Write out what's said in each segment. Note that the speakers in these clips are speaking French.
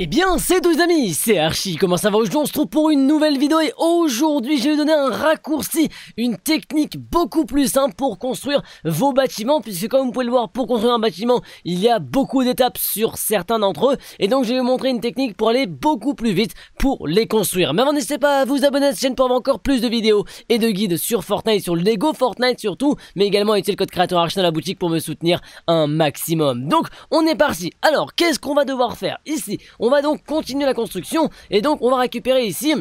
Eh bien, c'est tous amis, c'est Archie, comment ça va Aujourd'hui, on se trouve pour une nouvelle vidéo et aujourd'hui, je vais vous donner un raccourci, une technique beaucoup plus simple pour construire vos bâtiments, puisque comme vous pouvez le voir, pour construire un bâtiment, il y a beaucoup d'étapes sur certains d'entre eux, et donc je vais vous montrer une technique pour aller beaucoup plus vite pour les construire. Mais avant, n'hésitez pas à vous abonner à cette chaîne pour avoir encore plus de vidéos et de guides sur Fortnite, sur le Lego Fortnite surtout, mais également utiliser le code créateur Archie dans la boutique pour me soutenir un maximum. Donc, on est parti. Alors, qu'est-ce qu'on va devoir faire ici on va donc continuer la construction et donc on va récupérer ici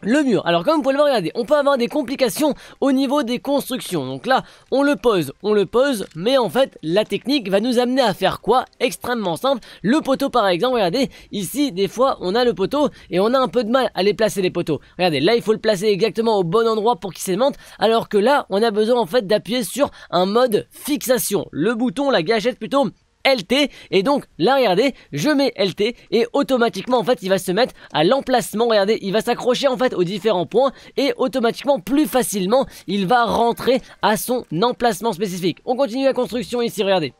le mur. Alors comme vous pouvez le voir, regardez, on peut avoir des complications au niveau des constructions. Donc là, on le pose, on le pose, mais en fait, la technique va nous amener à faire quoi Extrêmement simple. Le poteau par exemple, regardez, ici, des fois, on a le poteau et on a un peu de mal à les placer les poteaux. Regardez, là, il faut le placer exactement au bon endroit pour qu'il s'aimante, alors que là, on a besoin en fait d'appuyer sur un mode fixation. Le bouton, la gâchette plutôt, LT. Et donc là, regardez, je mets LT et automatiquement, en fait, il va se mettre à l'emplacement. Regardez, il va s'accrocher en fait aux différents points et automatiquement, plus facilement, il va rentrer à son emplacement spécifique. On continue la construction ici, regardez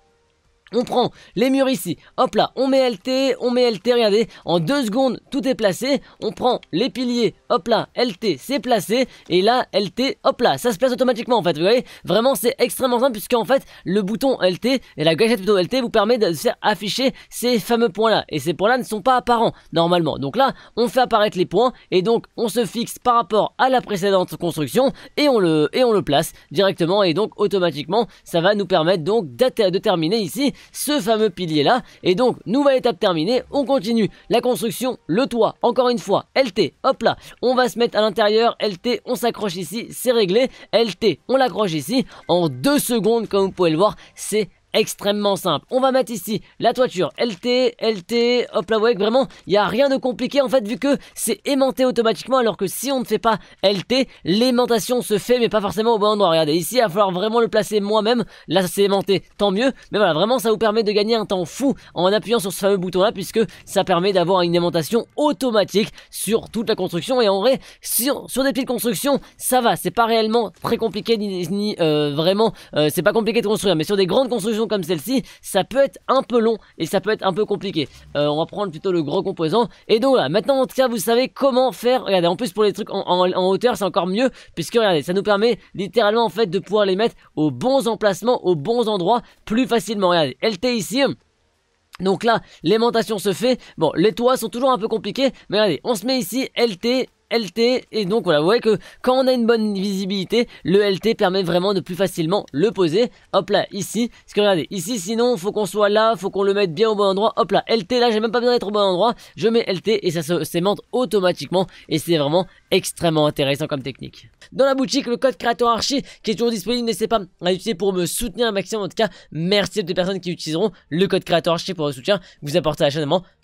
on prend les murs ici, hop là, on met LT, on met LT, regardez, en deux secondes, tout est placé, on prend les piliers, hop là, LT, c'est placé, et là, LT, hop là, ça se place automatiquement en fait, vous voyez, vraiment c'est extrêmement simple, puisque en fait, le bouton LT, et la gâchette plutôt LT, vous permet de faire afficher ces fameux points-là, et ces points-là ne sont pas apparents, normalement, donc là, on fait apparaître les points, et donc, on se fixe par rapport à la précédente construction, et on le, et on le place directement, et donc, automatiquement, ça va nous permettre donc de terminer ici ce fameux pilier-là. Et donc, nouvelle étape terminée, on continue la construction, le toit, encore une fois, LT, hop là, on va se mettre à l'intérieur, LT, on s'accroche ici, c'est réglé, LT, on l'accroche ici, en deux secondes, comme vous pouvez le voir, c'est extrêmement simple. On va mettre ici la toiture LT, LT, hop là, ouais, vraiment, il n'y a rien de compliqué en fait vu que c'est aimanté automatiquement alors que si on ne fait pas LT, l'aimantation se fait mais pas forcément au bon endroit. Regardez, ici il va falloir vraiment le placer moi-même. Là c'est aimanté, tant mieux. Mais voilà, vraiment ça vous permet de gagner un temps fou en appuyant sur ce fameux bouton là puisque ça permet d'avoir une aimantation automatique sur toute la construction et en vrai, sur, sur des petites constructions, ça va, c'est pas réellement très compliqué ni, euh, vraiment, euh, c'est pas compliqué de construire mais sur des grandes constructions comme celle-ci, ça peut être un peu long et ça peut être un peu compliqué. Euh, on va prendre plutôt le gros composant. Et donc là, maintenant en tout cas, vous savez comment faire. Regardez, en plus pour les trucs en, hauteur, c'est encore mieux puisque regardez, ça nous permet littéralement en fait de pouvoir les mettre aux bons emplacements, aux bons endroits plus facilement. Regardez, LT ici. Donc là, l'aimantation se fait. Bon, les toits sont toujours un peu compliqués, mais regardez, on se met ici, LT, LT et donc voilà vous voyez que quand on a une bonne visibilité le LT permet vraiment de plus facilement le poser hop là ici parce que regardez ici sinon faut qu'on soit là faut qu'on le mette bien au bon endroit hop là LT là j'ai même pas besoin d'être au bon endroit je mets LT et ça se sémente automatiquement et c'est vraiment extrêmement intéressant comme technique dans la boutique le code créateur archi qui est toujours disponible n'hésitez pas à l'utiliser pour me soutenir un maximum en tout cas merci à toutes les personnes qui utiliseront le code créateur archi pour le soutien vous apportez à la chaîne